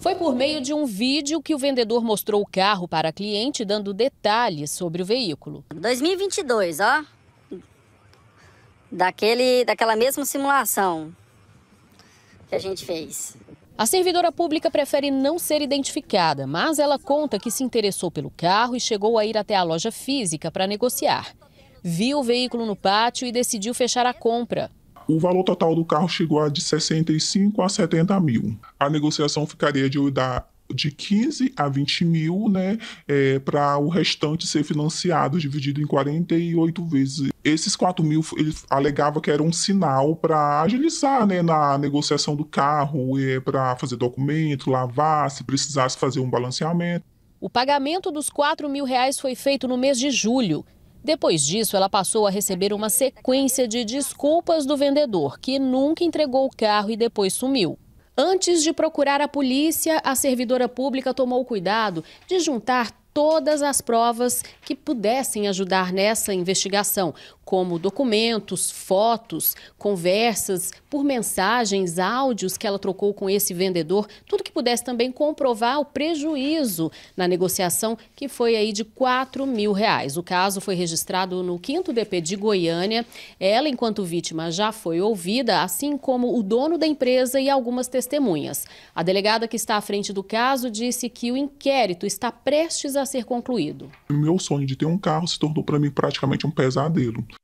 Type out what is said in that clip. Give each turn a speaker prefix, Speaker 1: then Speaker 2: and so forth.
Speaker 1: Foi por meio de um vídeo que o vendedor mostrou o carro para a cliente, dando detalhes sobre o veículo. 2022, ó. Daquele, daquela mesma simulação que a gente fez. A servidora pública prefere não ser identificada, mas ela conta que se interessou pelo carro e chegou a ir até a loja física para negociar. Viu o veículo no pátio e decidiu fechar a compra.
Speaker 2: O valor total do carro chegou a de 65 a 70 mil. A negociação ficaria de da de 15 a 20 mil, né, é, para o restante ser financiado, dividido em 48 vezes. Esses 4 mil, ele alegava que era um sinal para agilizar, né, na negociação do carro, é para fazer documento, lavar, se precisasse fazer um balanceamento.
Speaker 1: O pagamento dos 4 mil reais foi feito no mês de julho depois disso, ela passou a receber uma sequência de desculpas do vendedor, que nunca entregou o carro e depois sumiu. Antes de procurar a polícia, a servidora pública tomou cuidado de juntar todas as provas que pudessem ajudar nessa investigação, como documentos, fotos, conversas, por mensagens, áudios que ela trocou com esse vendedor, tudo que pudesse também comprovar o prejuízo na negociação, que foi aí de 4 mil reais. O caso foi registrado no 5 DP de Goiânia. Ela, enquanto vítima, já foi ouvida, assim como o dono da empresa e algumas testemunhas. A delegada que está à frente do caso disse que o inquérito está prestes a ser concluído.
Speaker 2: Meu sonho de ter um carro se tornou para mim praticamente um pesadelo.